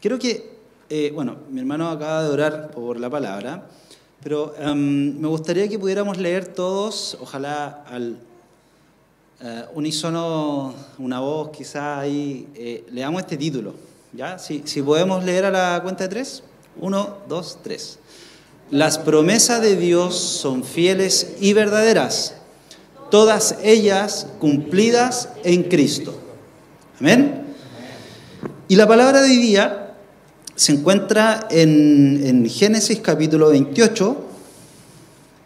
Creo que, eh, bueno, mi hermano acaba de orar por la palabra, pero em, me gustaría que pudiéramos leer todos, ojalá al eh, unísono, una voz, quizás ahí, eh, leamos este título. ¿ya? Si, si podemos leer a la cuenta de tres. Uno, dos, tres. Las promesas de Dios son fieles y verdaderas, todas ellas cumplidas en Cristo. Amén. Y la palabra de hoy día se encuentra en, Génesis capítulo 28.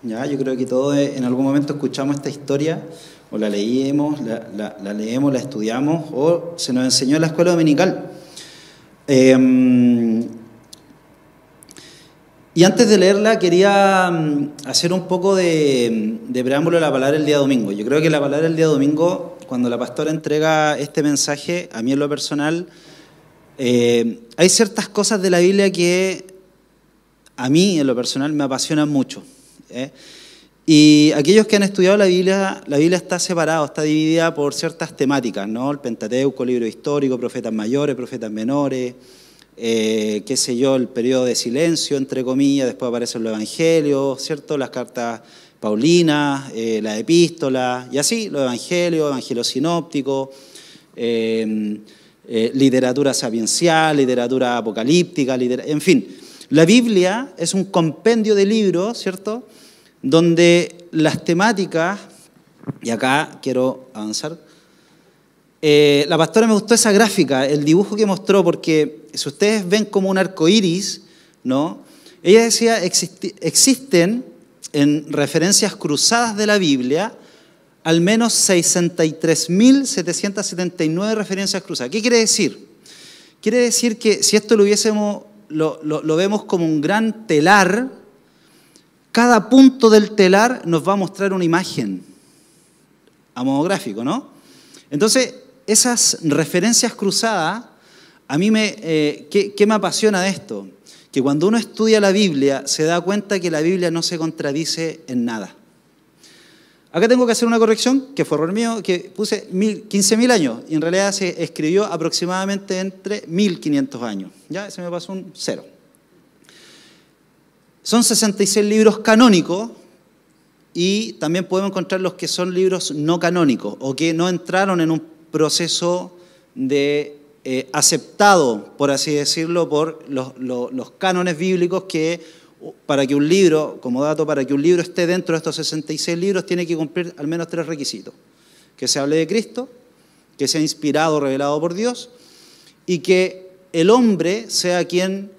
Ya, yo creo que todos en algún momento escuchamos esta historia, o la leímos, la, leemos, la estudiamos, o se nos enseñó en la escuela dominical. Em, y antes de leerla, quería mm, hacer un poco de, preámbulo a la palabra el día domingo. Yo creo que la palabra el día domingo, cuando la pastora entrega este mensaje, a mí en lo personal, eh, hay ciertas cosas de la Biblia que a mí, en lo personal, me apasionan mucho. ¿eh? Y aquellos que han estudiado la Biblia, la Biblia está separada, está dividida por ciertas temáticas, ¿no? El Pentateuco, el libro histórico, profetas mayores, profetas menores, eh, qué sé yo, el periodo de silencio, entre comillas, después aparecen los evangelios, ¿cierto? Las cartas paulinas, la Epístola y así, los evangelios, evangelio sinóptico. Eh, eh, literatura sapiencial, literatura apocalíptica, en fin. La Biblia es un compendio de libros, ¿cierto? Donde las temáticas, y acá quiero avanzar, eh, la pastora me gustó esa gráfica, el dibujo que mostró, porque si ustedes ven como un arco iris, ¿no? Ella decía, existen en referencias cruzadas de la Biblia al menos 63.779 referencias cruzadas. ¿Qué quiere decir? Quiere decir que si esto lo hubiésemos, lo, vemos como un gran telar, cada punto del telar nos va a mostrar una imagen, a modo ¿no? Entonces, esas referencias cruzadas, a mí me, eh, ¿qué me apasiona de esto? Que cuando uno estudia la Biblia se da cuenta que la Biblia no se contradice en nada. Acá tengo que hacer una corrección, que fue error mío, que puse 15.000 años y en realidad se escribió aproximadamente entre 1.500 años. Ya se me pasó un cero. Son 66 libros canónicos y también podemos encontrar los que son libros no canónicos o que no entraron en un proceso de eh, aceptado, por así decirlo, por los cánones bíblicos que para que un libro, como dato, para que un libro esté dentro de estos 66 libros, tiene que cumplir al menos tres requisitos. Que se hable de Cristo, que sea inspirado, revelado por Dios, y que el hombre sea quien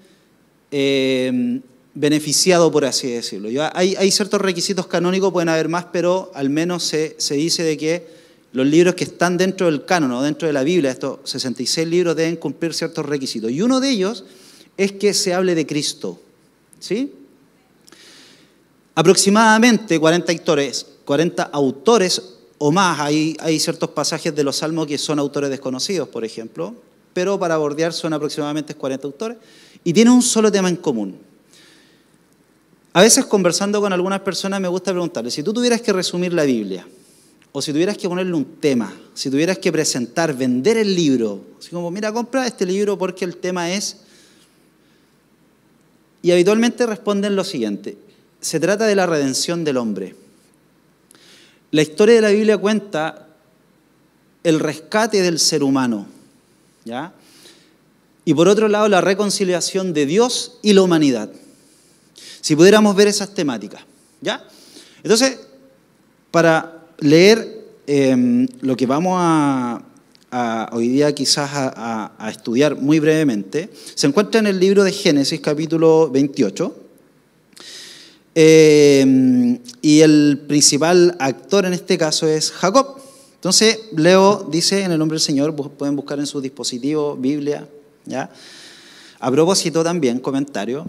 eh, beneficiado, por así decirlo. Hay, ciertos requisitos canónicos, pueden haber más, pero al menos se, dice de que los libros que están dentro del canon o dentro de la Biblia, estos 66 libros, deben cumplir ciertos requisitos. Y uno de ellos es que se hable de Cristo. ¿sí? Aproximadamente 40 autores, 40 autores o más, hay, ciertos pasajes de los salmos que son autores desconocidos, por ejemplo, pero para bordear son aproximadamente 40 autores y tienen un solo tema en común. A veces conversando con algunas personas me gusta preguntarles, si tú tuvieras que resumir la Biblia, o si tuvieras que ponerle un tema, si tuvieras que presentar, vender el libro, así como, mira, compra este libro porque el tema es y habitualmente responden lo siguiente. Se trata de la redención del hombre. La historia de la Biblia cuenta el rescate del ser humano, ¿ya? Y por otro lado, la reconciliación de Dios y la humanidad. Si pudiéramos ver esas temáticas, ¿ya? Entonces, para leer eh, lo que vamos a hoy día quizás a, estudiar muy brevemente, se encuentra en el libro de Génesis capítulo 28. Eh, y el principal actor en este caso es Jacob. Entonces, Leo dice en el nombre del Señor, pueden buscar en su dispositivo, Biblia, ¿ya? A propósito también, comentario.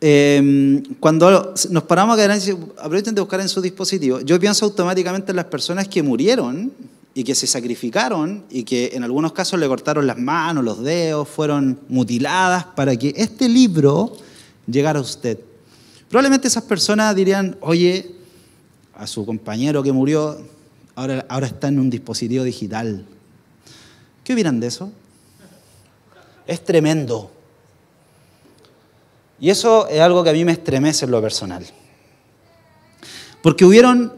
Em, cuando nos paramos a aprovechen de buscar en su dispositivo, yo pienso automáticamente en las personas que murieron y que se sacrificaron y que en algunos casos le cortaron las manos, los dedos, fueron mutiladas para que este libro llegara a usted. Probablemente esas personas dirían, oye, a su compañero que murió, ahora, ahora está en un dispositivo digital. ¿Qué hubieran de eso? Es tremendo. Y eso es algo que a mí me estremece en lo personal. Porque hubieron,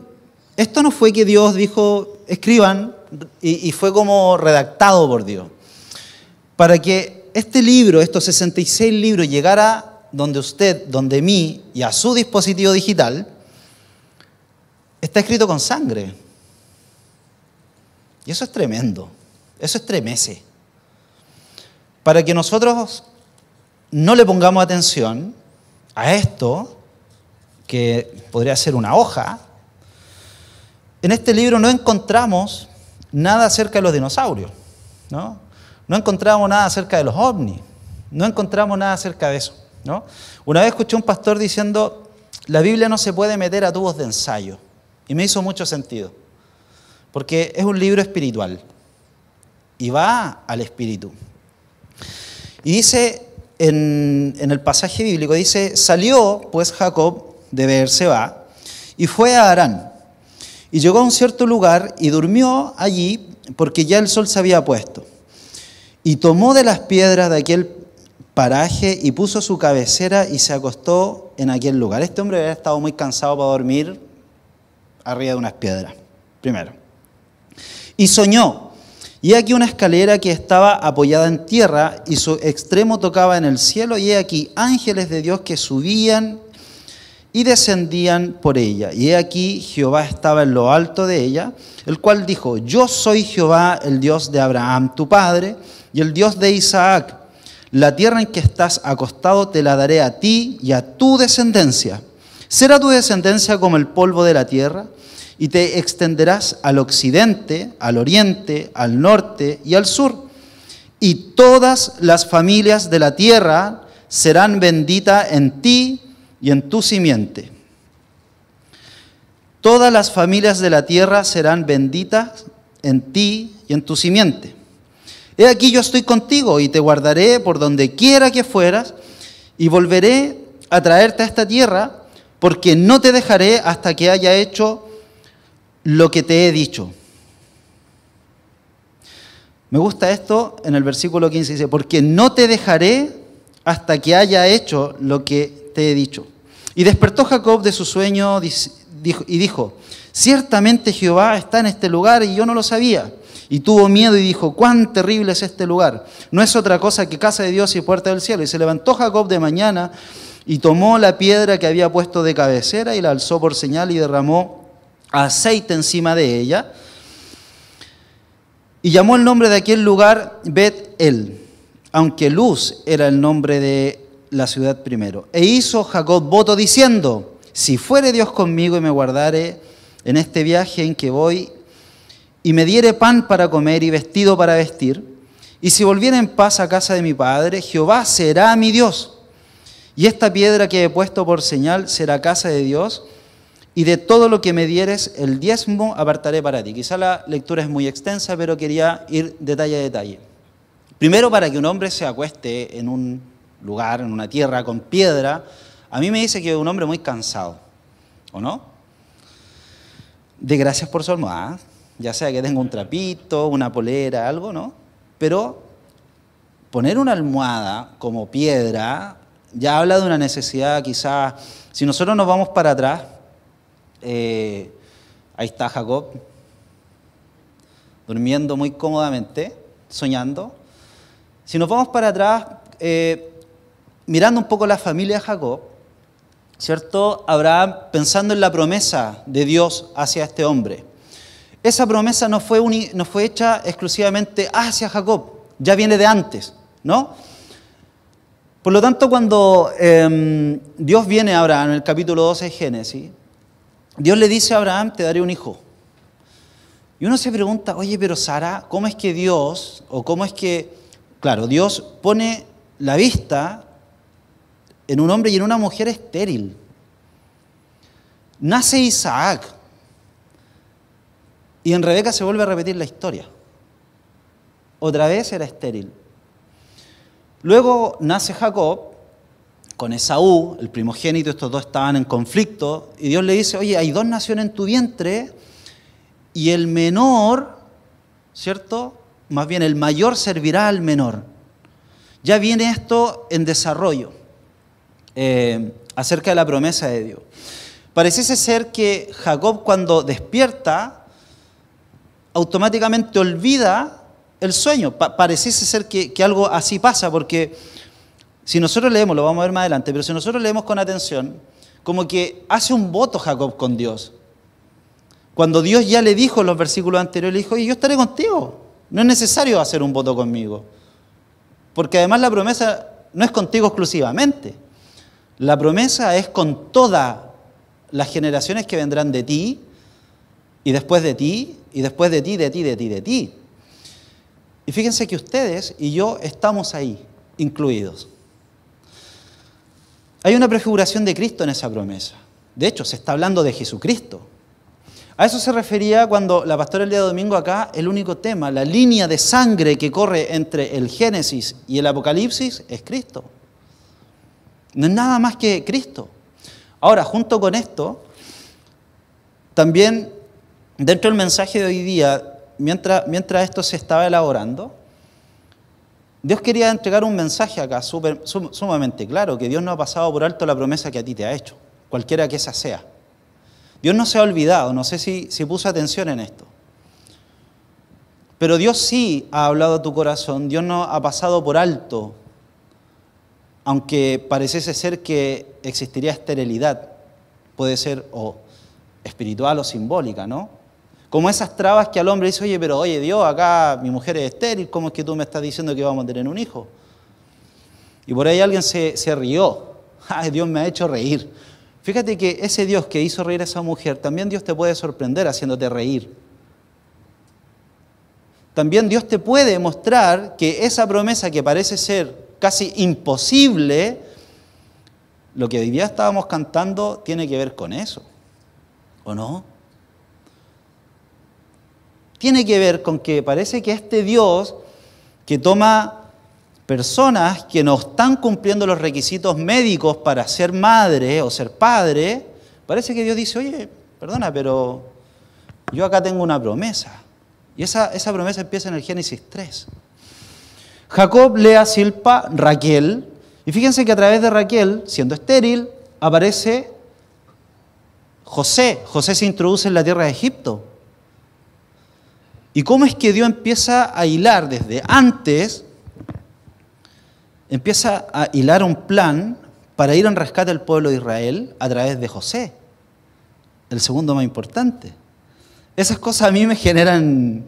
esto no fue que Dios dijo, escriban, y, fue como redactado por Dios, para que este libro, estos 66 libros, llegara donde usted, donde mí y a su dispositivo digital, está escrito con sangre. Y eso es tremendo, eso estremece. Para que nosotros no le pongamos atención a esto, que podría ser una hoja, en este libro no encontramos nada acerca de los dinosaurios, ¿no? No encontramos nada acerca de los ovnis, no encontramos nada acerca de eso, ¿no? Una vez escuché a un pastor diciendo, la Biblia no se puede meter a tubos de ensayo, y me hizo mucho sentido, porque es un libro espiritual, y va al espíritu. Y dice en, el pasaje bíblico, dice, salió pues Jacob de Beerseba y fue a Arán. Y llegó a un cierto lugar y durmió allí porque ya el sol se había puesto. Y tomó de las piedras de aquel paraje y puso su cabecera y se acostó en aquel lugar. Este hombre había estado muy cansado para dormir arriba de unas piedras, primero. Y soñó. Y aquí una escalera que estaba apoyada en tierra y su extremo tocaba en el cielo. Y he aquí ángeles de Dios que subían y descendían por ella. Y he aquí Jehová estaba en lo alto de ella, el cual dijo, yo soy Jehová, el Dios de Abraham, tu padre, y el Dios de Isaac. La tierra en que estás acostado te la daré a ti y a tu descendencia. Será tu descendencia como el polvo de la tierra, y te extenderás al occidente, al oriente, al norte y al sur. Y todas las familias de la tierra serán bendita en ti y en tu simiente. Todas las familias de la tierra serán benditas en ti y en tu simiente. He aquí yo estoy contigo y te guardaré por donde quiera que fueras y volveré a traerte a esta tierra porque no te dejaré hasta que haya hecho lo que te he dicho. Me gusta esto en el versículo 15, dice, porque no te dejaré hasta que haya hecho lo que te he dicho. Y despertó Jacob de su sueño y dijo, ciertamente Jehová está en este lugar y yo no lo sabía. Y tuvo miedo y dijo, cuán terrible es este lugar. No es otra cosa que casa de Dios y puerta del cielo. Y se levantó Jacob de mañana y tomó la piedra que había puesto de cabecera y la alzó por señal y derramó aceite encima de ella. Y llamó el nombre de aquel lugar Bet-El aunque Luz era el nombre de la ciudad primero. E hizo Jacob voto diciendo, si fuere Dios conmigo y me guardare en este viaje en que voy, y me diere pan para comer y vestido para vestir, y si volviera en paz a casa de mi padre, Jehová será mi Dios. Y esta piedra que he puesto por señal será casa de Dios, y de todo lo que me dieres el diezmo apartaré para ti. Quizá la lectura es muy extensa, pero quería ir detalle a detalle. Primero, para que un hombre se acueste en un lugar, en una tierra con piedra, a mí me dice que es un hombre muy cansado, ¿o no? De gracias por su almohada, ya sea que tenga un trapito, una polera, algo, ¿no? Pero poner una almohada como piedra ya habla de una necesidad quizás, si nosotros nos vamos para atrás, eh, ahí está Jacob, durmiendo muy cómodamente, soñando, si nos vamos para atrás, eh, mirando un poco la familia de Jacob, ¿cierto? Abraham pensando en la promesa de Dios hacia este hombre. Esa promesa no fue, no fue hecha exclusivamente hacia Jacob, ya viene de antes, ¿no? Por lo tanto, cuando em, Dios viene a Abraham, en el capítulo 12 de Génesis, Dios le dice a Abraham, te daré un hijo. Y uno se pregunta, oye, pero Sara, ¿cómo es que Dios, o cómo es que Claro, Dios pone la vista en un hombre y en una mujer estéril. Nace Isaac y en Rebeca se vuelve a repetir la historia. Otra vez era estéril. Luego nace Jacob con Esaú, el primogénito, estos dos estaban en conflicto, y Dios le dice, oye, hay dos naciones en tu vientre, y el menor, ¿cierto? más bien el mayor servirá al menor. Ya viene esto en desarrollo eh, acerca de la promesa de Dios. Pareciese ser que Jacob cuando despierta, automáticamente olvida el sueño. pareciese ser que, que algo así pasa, porque si nosotros leemos, lo vamos a ver más adelante, pero si nosotros leemos con atención, como que hace un voto Jacob con Dios. Cuando Dios ya le dijo en los versículos anteriores, le dijo, y yo estaré contigo. No es necesario hacer un voto conmigo, porque además la promesa no es contigo exclusivamente. La promesa es con todas las generaciones que vendrán de ti, y después de ti, y después de ti, de ti, de ti, de ti. Y fíjense que ustedes y yo estamos ahí, incluidos. Hay una prefiguración de Cristo en esa promesa. De hecho, se está hablando de Jesucristo. A eso se refería cuando la pastora el día de domingo acá, el único tema, la línea de sangre que corre entre el Génesis y el Apocalipsis es Cristo. No es nada más que Cristo. Ahora, junto con esto, también dentro del mensaje de hoy día, mientras, mientras esto se estaba elaborando, Dios quería entregar un mensaje acá sumamente claro, que Dios no ha pasado por alto la promesa que a ti te ha hecho, cualquiera que esa sea. Dios no se ha olvidado, no sé si, si puso atención en esto. Pero Dios sí ha hablado a tu corazón, Dios no ha pasado por alto, aunque pareciese ser que existiría esterilidad, puede ser o espiritual o simbólica, ¿no? Como esas trabas que al hombre dice, oye, pero oye Dios, acá mi mujer es estéril, ¿cómo es que tú me estás diciendo que vamos a tener un hijo? Y por ahí alguien se, se rió, Ay, Dios me ha hecho reír. Fíjate que ese Dios que hizo reír a esa mujer, también Dios te puede sorprender haciéndote reír. También Dios te puede mostrar que esa promesa que parece ser casi imposible, lo que hoy día estábamos cantando tiene que ver con eso, ¿o no? Tiene que ver con que parece que este Dios que toma personas que no están cumpliendo los requisitos médicos para ser madre o ser padre, parece que Dios dice, oye, perdona, pero yo acá tengo una promesa. Y esa, esa promesa empieza en el Génesis 3. Jacob, Lea, Silpa, Raquel, y fíjense que a través de Raquel, siendo estéril, aparece José. José se introduce en la tierra de Egipto. ¿Y cómo es que Dios empieza a hilar desde antes empieza a hilar un plan para ir en rescate al pueblo de Israel a través de José, el segundo más importante. Esas cosas a mí me generan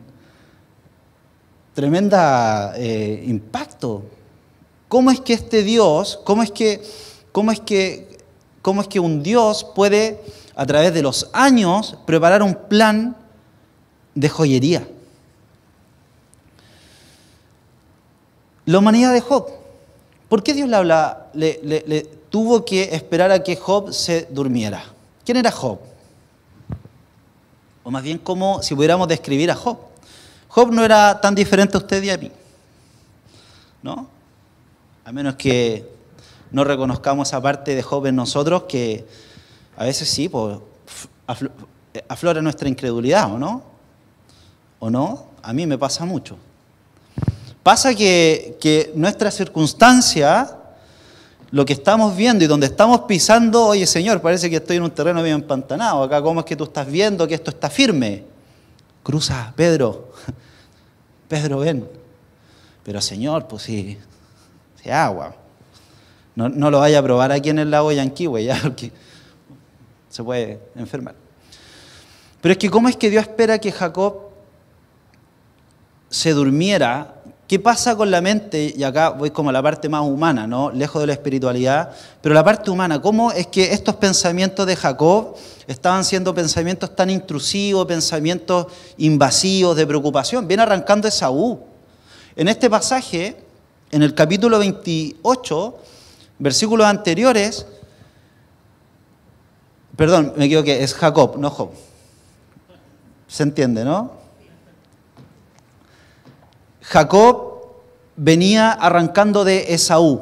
tremenda eh, impacto. ¿Cómo es que este Dios, cómo es que, cómo es que, cómo es que un Dios puede a través de los años preparar un plan de joyería? La humanidad de Job ¿Por qué Dios le, habla, le, tuvo que esperar a que Job se durmiera? ¿Quién era Job? O más bien como si pudiéramos describir a Job. Job no era tan diferente a usted y a mí. ¿No? A menos que no reconozcamos esa parte de Job en nosotros que a veces sí, pues, aflora nuestra incredulidad, ¿o no? ¿O no? A mí me pasa mucho. Pasa que, nuestra circunstancia, lo que estamos viendo y donde estamos pisando, oye Señor, parece que estoy en un terreno bien empantanado, acá cómo es que tú estás viendo que esto está firme. Cruza, Pedro, Pedro ven. Pero Señor, pues sí, se agua. No, lo vaya a probar aquí en el lago Yanqui, güey, ya, porque se puede enfermar. Pero es que cómo es que Dios espera que Jacob se durmiera ¿Qué pasa con la mente? Y acá voy como a la parte más humana, ¿no? Lejos de la espiritualidad, pero la parte humana, ¿cómo es que estos pensamientos de Jacob estaban siendo pensamientos tan intrusivos, pensamientos invasivos, de preocupación? Viene arrancando Esaú. En este pasaje, en el capítulo 28, versículos anteriores, perdón, me equivoqué, es Jacob, no Job. Se entiende, ¿no? Jacob venía arrancando de Esaú.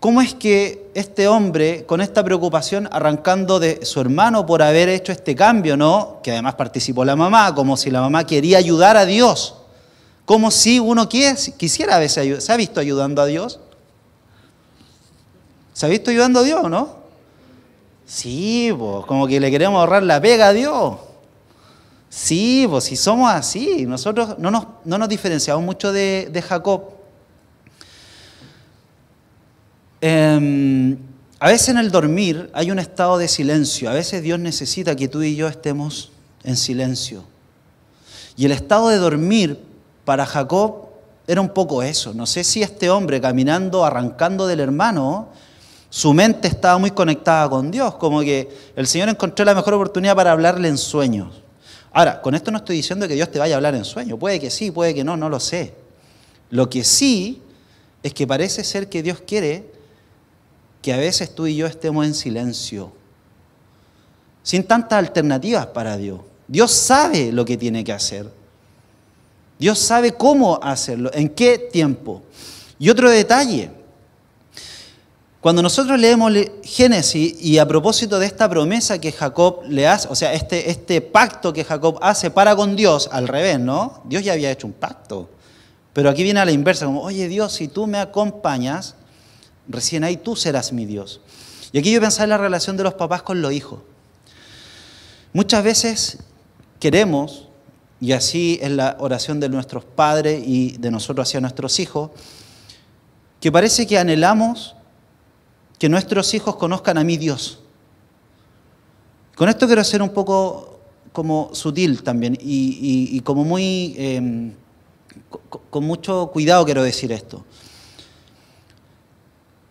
¿Cómo es que este hombre, con esta preocupación, arrancando de su hermano por haber hecho este cambio, ¿no? Que además participó la mamá, como si la mamá quería ayudar a Dios, como si uno quisiera a veces ¿Se ha visto ayudando a Dios? ¿Se ha visto ayudando a Dios, no? Sí, como que le queremos ahorrar la pega a Dios. Sí, pues si somos así, nosotros no nos, diferenciamos mucho de, Jacob. Em, a veces en el dormir hay un estado de silencio, a veces Dios necesita que tú y yo estemos en silencio. Y el estado de dormir para Jacob era un poco eso. No sé si este hombre caminando, arrancando del hermano, su mente estaba muy conectada con Dios, como que el Señor encontró la mejor oportunidad para hablarle en sueños. Ahora, con esto no estoy diciendo que Dios te vaya a hablar en sueño. Puede que sí, puede que no, no lo sé. Lo que sí es que parece ser que Dios quiere que a veces tú y yo estemos en silencio, sin tantas alternativas para Dios. Dios sabe lo que tiene que hacer. Dios sabe cómo hacerlo, en qué tiempo. Y otro detalle, cuando nosotros leemos Génesis y a propósito de esta promesa que Jacob le hace, o sea, este, este, pacto que Jacob hace para con Dios, al revés, ¿no? Dios ya había hecho un pacto. Pero aquí viene a la inversa, como, oye Dios, si tú me acompañas, recién ahí tú serás mi Dios. Y aquí yo pensaba en la relación de los papás con los hijos. Muchas veces queremos, y así es la oración de nuestros padres y de nosotros hacia nuestros hijos, que parece que anhelamos que nuestros hijos conozcan a mi Dios. Con esto quiero ser un poco como sutil también y, como muy, em, con mucho cuidado quiero decir esto.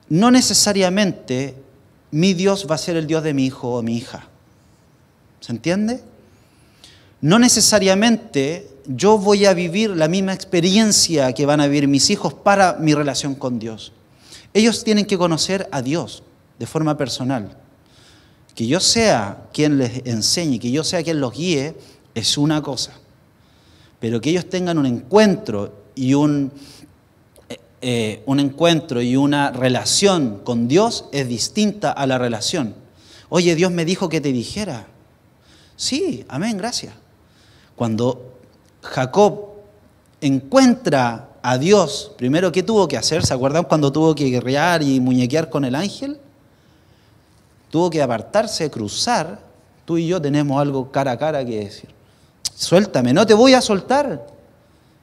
No necesariamente mi Dios va a ser el Dios de mi hijo o mi hija. ¿Se entiende? No necesariamente yo voy a vivir la misma experiencia que van a vivir mis hijos para mi relación con Dios. Ellos tienen que conocer a Dios de forma personal. Que yo sea quien les enseñe, que yo sea quien los guíe, es una cosa. Pero que ellos tengan un encuentro y un, eh, eh, un encuentro y una relación con Dios es distinta a la relación. Oye, Dios me dijo que te dijera. Sí, amén, gracias. Cuando Jacob encuentra a Dios, primero, ¿qué tuvo que hacer? ¿Se acuerdan cuando tuvo que guerrear y muñequear con el ángel? Tuvo que apartarse, cruzar. Tú y yo tenemos algo cara a cara que decir. Suéltame, no te voy a soltar.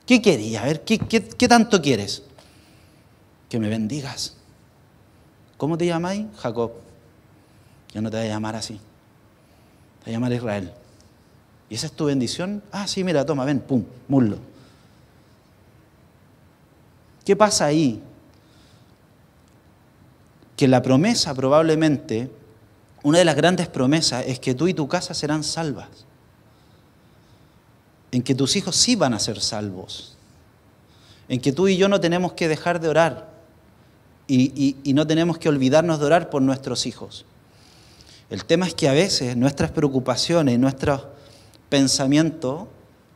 ¿Qué quería? A ver, ¿qué, ¿qué, qué tanto quieres? Que me bendigas. ¿Cómo te llamáis? Jacob. Yo no te voy a llamar así. Te voy a llamar Israel. ¿Y esa es tu bendición? Ah, sí, mira, toma, ven, pum, muslo. ¿Qué pasa ahí? Que la promesa probablemente, una de las grandes promesas es que tú y tu casa serán salvas, en que tus hijos sí van a ser salvos, en que tú y yo no tenemos que dejar de orar y, no tenemos que olvidarnos de orar por nuestros hijos. El tema es que a veces nuestras preocupaciones, nuestros pensamientos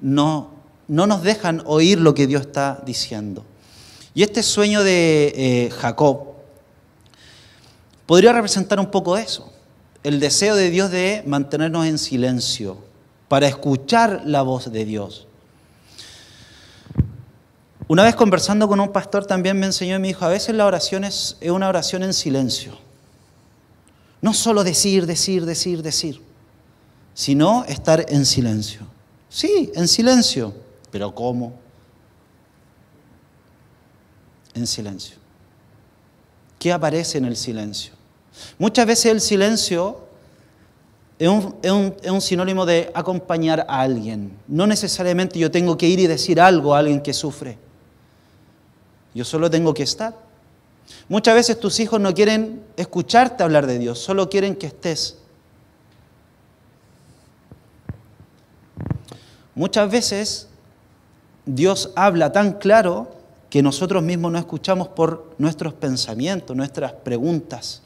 no nos dejan oír lo que Dios está diciendo. Y este sueño de eh, Jacob podría representar un poco eso, el deseo de Dios de mantenernos en silencio, para escuchar la voz de Dios. Una vez conversando con un pastor también me enseñó y me dijo, a veces la oración es, es una oración en silencio. No solo decir, decir, decir, decir, sino estar en silencio. Sí, en silencio, pero ¿cómo? en silencio. ¿Qué aparece en el silencio? Muchas veces el silencio es un, es un, sinónimo de acompañar a alguien. No necesariamente yo tengo que ir y decir algo a alguien que sufre. Yo solo tengo que estar. Muchas veces tus hijos no quieren escucharte hablar de Dios, solo quieren que estés. Muchas veces Dios habla tan claro que nosotros mismos no escuchamos por nuestros pensamientos, nuestras preguntas.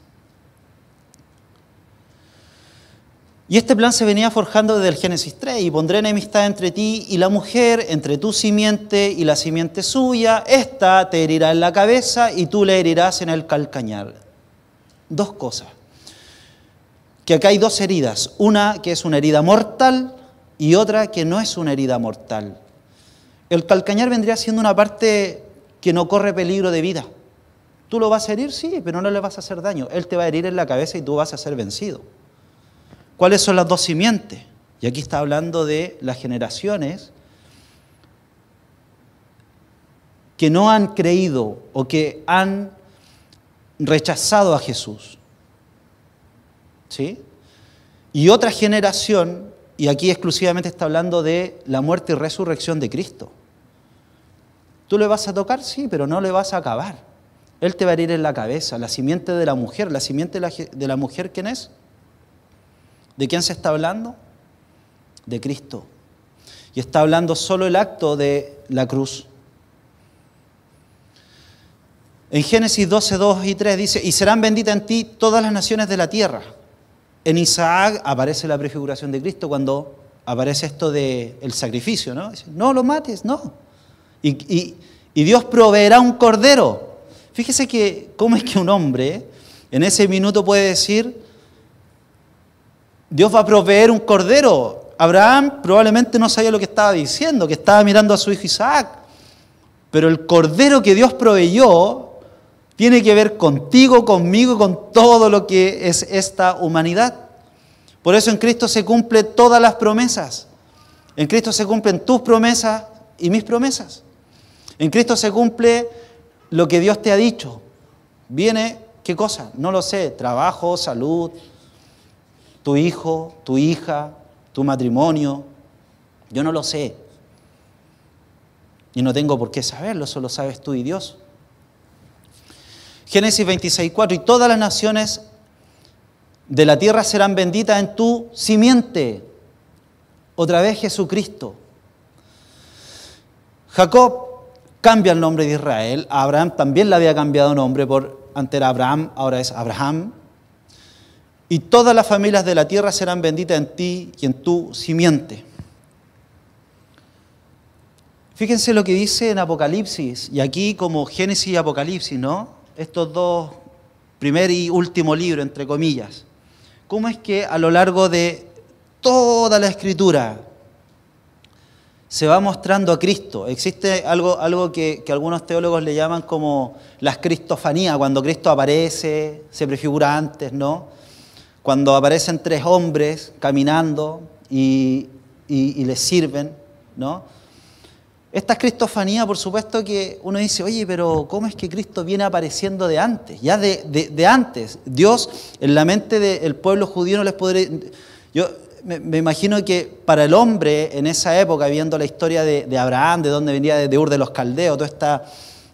Y este plan se venía forjando desde el Génesis 3, y pondré enemistad entre ti y la mujer, entre tu simiente y la simiente suya, esta te herirá en la cabeza y tú le herirás en el calcañar. Dos cosas, que acá hay dos heridas, una que es una herida mortal y otra que no es una herida mortal. El calcañar vendría siendo una parte que no corre peligro de vida. Tú lo vas a herir, sí, pero no le vas a hacer daño. Él te va a herir en la cabeza y tú vas a ser vencido. ¿Cuáles son las dos simientes? Y aquí está hablando de las generaciones que no han creído o que han rechazado a Jesús. ¿Sí? Y otra generación, y aquí exclusivamente está hablando de la muerte y resurrección de Cristo. Tú le vas a tocar, sí, pero no le vas a acabar. Él te va a herir en la cabeza, la simiente de la mujer. ¿La simiente de la, mujer quién es? ¿De quién se está hablando? De Cristo. Y está hablando solo el acto de la cruz. En Génesis 12, 2 y 3 dice, y serán benditas en ti todas las naciones de la tierra. En Isaac aparece la prefiguración de Cristo cuando aparece esto del sacrificio, ¿no? Dice, no lo mates, no. Y, Dios proveerá un cordero. Fíjese que, ¿cómo es que un hombre en ese minuto puede decir, Dios va a proveer un cordero? Abraham probablemente no sabía lo que estaba diciendo, que estaba mirando a su hijo Isaac. Pero el cordero que Dios proveyó tiene que ver contigo, conmigo, con todo lo que es esta humanidad. Por eso en Cristo se cumplen todas las promesas. En Cristo se cumplen tus promesas y mis promesas. En Cristo se cumple lo que Dios te ha dicho. Viene, ¿qué cosa? No lo sé, trabajo, salud, tu hijo, tu hija, tu matrimonio. Yo no lo sé. Y no tengo por qué saberlo, solo sabes tú y Dios. Génesis 26, 4. Y todas las naciones de la tierra serán benditas en tu simiente. Otra vez Jesucristo. Jacob cambia el nombre de Israel. Abraham también le había cambiado nombre, por, antes era Abraham, ahora es Abraham. Y todas las familias de la tierra serán benditas en ti y en tu simiente. Fíjense lo que dice en Apocalipsis, y aquí como Génesis y Apocalipsis, ¿no? Estos dos, primer y último libro, entre comillas. ¿Cómo es que a lo largo de toda la escritura, se va mostrando a Cristo. Existe algo, algo que, algunos teólogos le llaman como las Cristofanía cuando Cristo aparece, se prefigura antes, ¿no? Cuando aparecen tres hombres caminando y, les sirven, ¿no? Esta Cristofanía por supuesto que uno dice, oye, pero ¿cómo es que Cristo viene apareciendo de antes? Ya de, antes. Dios, en la mente del pueblo judío no les podría... Yo, me, imagino que para el hombre en esa época, viendo la historia de, Abraham, de dónde venía de, Ur de los Caldeos, toda esta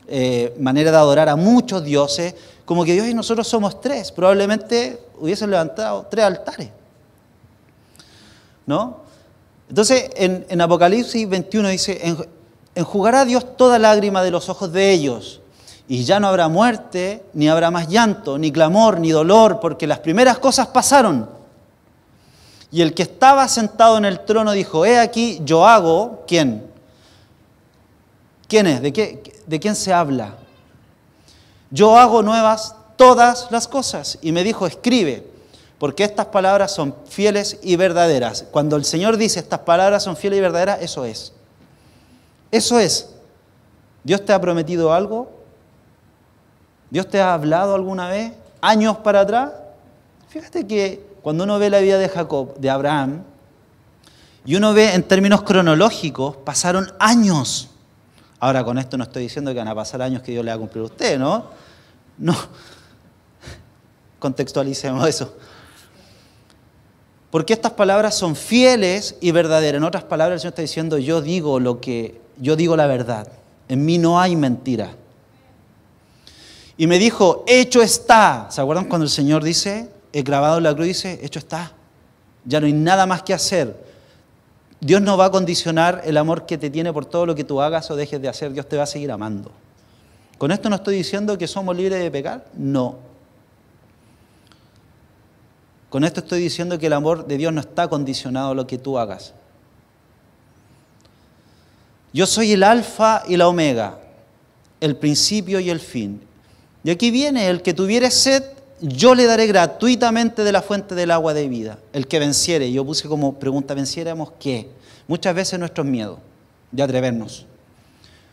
eh, manera de adorar a muchos dioses, como que Dios y nosotros somos tres, probablemente hubiesen levantado tres altares. ¿No? Entonces, en, Apocalipsis 21 dice, enjugará Dios toda lágrima de los ojos de ellos. Y ya no habrá muerte, ni habrá más llanto, ni clamor, ni dolor, porque las primeras cosas pasaron. Y el que estaba sentado en el trono dijo, he aquí, yo hago, ¿quién? ¿Quién es? ¿De, quién se habla? Yo hago nuevas todas las cosas. Y me dijo, escribe, porque estas palabras son fieles y verdaderas. Cuando el Señor dice estas palabras son fieles y verdaderas, eso es. Eso es. Dios te ha prometido algo. Dios te ha hablado alguna vez, años para atrás. Fíjate que cuando uno ve la vida de Jacob, de Abraham, y uno ve en términos cronológicos, pasaron años. Ahora con esto no estoy diciendo que van a pasar años que Dios le va a cumplir a usted, ¿no? No. Contextualicemos eso. Porque estas palabras son fieles y verdaderas. En otras palabras, el Señor está diciendo, yo digo lo que, yo digo la verdad. En mí no hay mentira. Y me dijo, hecho está. ¿Se acuerdan cuando el Señor dice, ...he grabado en la cruz dice, hecho está, ya no hay nada más que hacer. Dios no va a condicionar el amor que te tiene por todo lo que tú hagas o dejes de hacer, Dios te va a seguir amando. Con esto no estoy diciendo que somos libres de pecar, no. Con esto estoy diciendo que el amor de Dios no está condicionado a lo que tú hagas. Yo soy el alfa y la omega, el principio y el fin. Y aquí viene, el que tuviere sed, yo le daré gratuitamente de la fuente del agua de vida, el que venciere. Yo puse como pregunta, ¿venciéramos qué? Muchas veces nuestros miedos de atrevernos.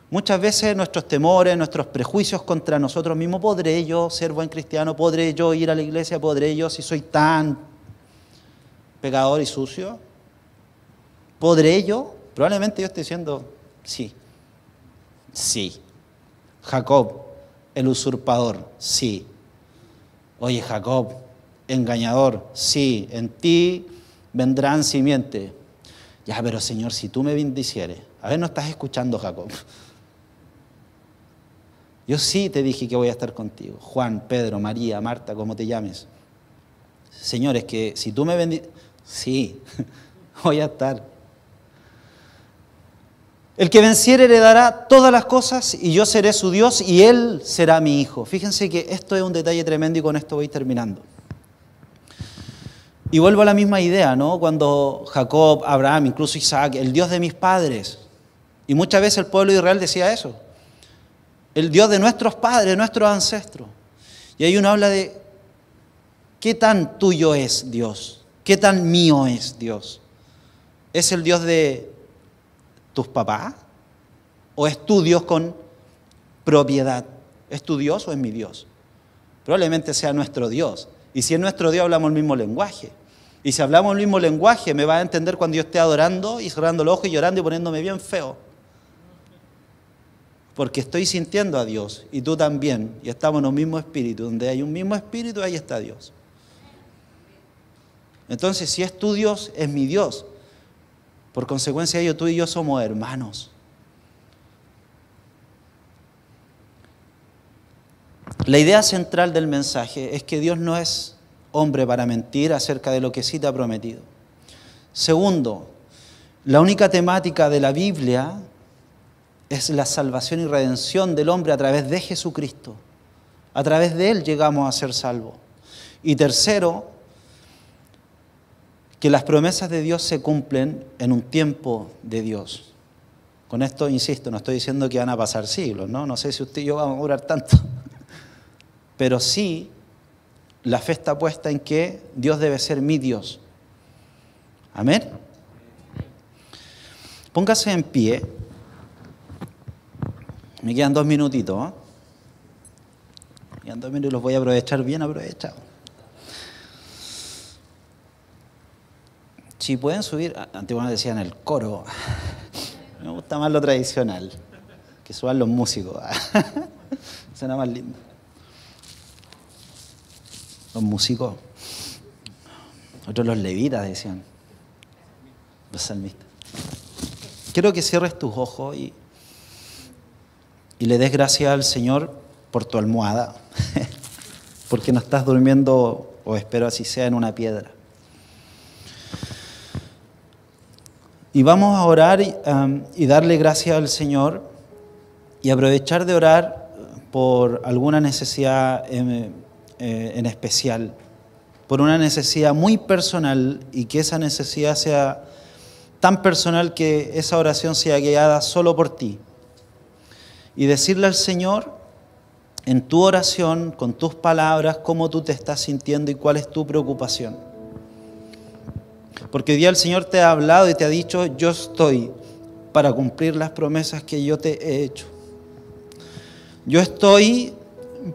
Muchas veces nuestros temores, nuestros prejuicios contra nosotros mismos, ¿podré yo ser buen cristiano? ¿Podré yo ir a la iglesia? ¿Podré yo si soy tan pecador y sucio? ¿Podré yo? Probablemente yo estoy diciendo, sí, sí. Jacob, el usurpador, sí. Oye, Jacob, engañador, sí, en ti vendrán simientes. Ya, pero Señor, si tú me bendicieres, a ver, no estás escuchando, Jacob. Yo sí te dije que voy a estar contigo. Juan, Pedro, María, Marta, como te llames. Señores, que si tú me bendicieres, sí, voy a estar. El que venciere heredará todas las cosas y yo seré su Dios y él será mi hijo. Fíjense que esto es un detalle tremendo y con esto voy terminando. Y vuelvo a la misma idea, ¿no? Cuando Jacob, Abraham, incluso Isaac, el Dios de mis padres. Y muchas veces el pueblo de Israel decía eso. El Dios de nuestros padres, nuestros ancestros. Y ahí uno habla de qué tan tuyo es Dios, qué tan mío es Dios. Es el Dios de tus papás? ¿O es tu Dios con propiedad? ¿Es tu Dios o es mi Dios? Probablemente sea nuestro Dios. Y si es nuestro Dios, hablamos el mismo lenguaje. Y si hablamos el mismo lenguaje, me va a entender cuando yo esté adorando y cerrando los ojos y llorando y poniéndome bien feo. Porque estoy sintiendo a Dios y tú también. Y estamos en un mismo espíritu. Donde hay un mismo espíritu, ahí está Dios. Entonces, si es tu Dios, es mi Dios. Por consecuencia yo, tú y yo somos hermanos. La idea central del mensaje es que Dios no es hombre para mentir acerca de lo que sí te ha prometido. Segundo, la única temática de la Biblia es la salvación y redención del hombre a través de Jesucristo. A través de Él llegamos a ser salvos. Y tercero, que las promesas de Dios se cumplen en un tiempo de Dios. Con esto, insisto, no estoy diciendo que van a pasar siglos, ¿no? No sé si usted y yo vamos a durar tanto. Pero sí, la fe está puesta en que Dios debe ser mi Dios. Amén. Póngase en pie. Me quedan dos minutitos. ¿eh? Me quedan dos minutos y los voy a aprovechar bien aprovechados. Si pueden subir, ah, antiguamente decían el coro, me gusta más lo tradicional, que suban los músicos, ah, suena más lindo. Los músicos, otros los levitas decían, los salmistas. Quiero que cierres tus ojos y, y le des gracias al Señor por tu almohada, porque no estás durmiendo, o espero así sea, en una piedra. Y vamos a orar um, y darle gracias al Señor y aprovechar de orar uh, por alguna necesidad en, em, eh, en especial, por una necesidad muy personal y que esa necesidad sea tan personal que esa oración sea guiada solo por ti. Y decirle al Señor en tu oración, con tus palabras, cómo tú te estás sintiendo y cuál es tu preocupación. Porque día el Señor te ha hablado y te ha dicho, yo estoy para cumplir las promesas que yo te he hecho. Yo estoy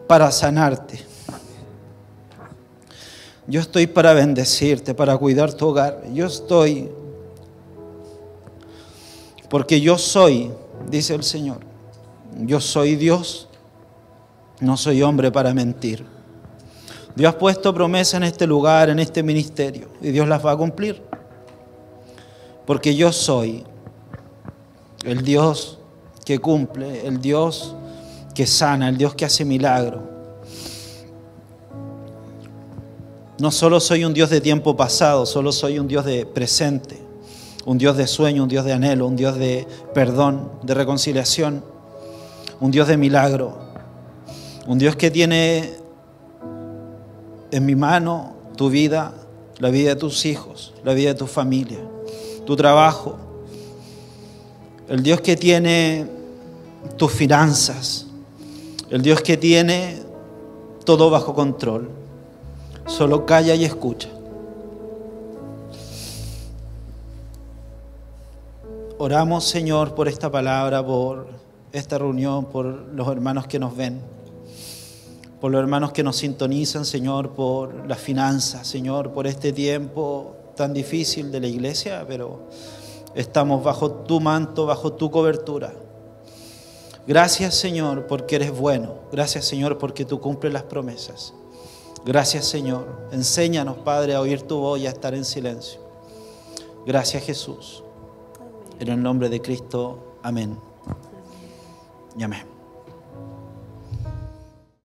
para sanarte. Yo estoy para bendecirte, para cuidar tu hogar. Yo estoy porque yo soy, dice el Señor. Yo soy Dios. No soy hombre para mentir. Dios ha puesto promesas en este lugar, en este ministerio, y Dios las va a cumplir. Porque yo soy el Dios que cumple, el Dios que sana, el Dios que hace milagro. No solo soy un Dios de tiempo pasado, solo soy un Dios de presente, un Dios de sueño, un Dios de anhelo, un Dios de perdón, de reconciliación, un Dios de milagro, un Dios que tiene en mi mano tu vida, la vida de tus hijos, la vida de tu familia, tu trabajo. El Dios que tiene tus finanzas, el Dios que tiene todo bajo control. Solo calla y escucha. Oramos, Señor, por esta palabra, por esta reunión, por los hermanos que nos ven por los hermanos que nos sintonizan, Señor, por las finanzas, Señor, por este tiempo tan difícil de la iglesia, pero estamos bajo tu manto, bajo tu cobertura. Gracias, Señor, porque eres bueno. Gracias, Señor, porque tú cumples las promesas. Gracias, Señor. Enséñanos, Padre, a oír tu voz y a estar en silencio. Gracias, Jesús. En el nombre de Cristo. Amén. Y amén.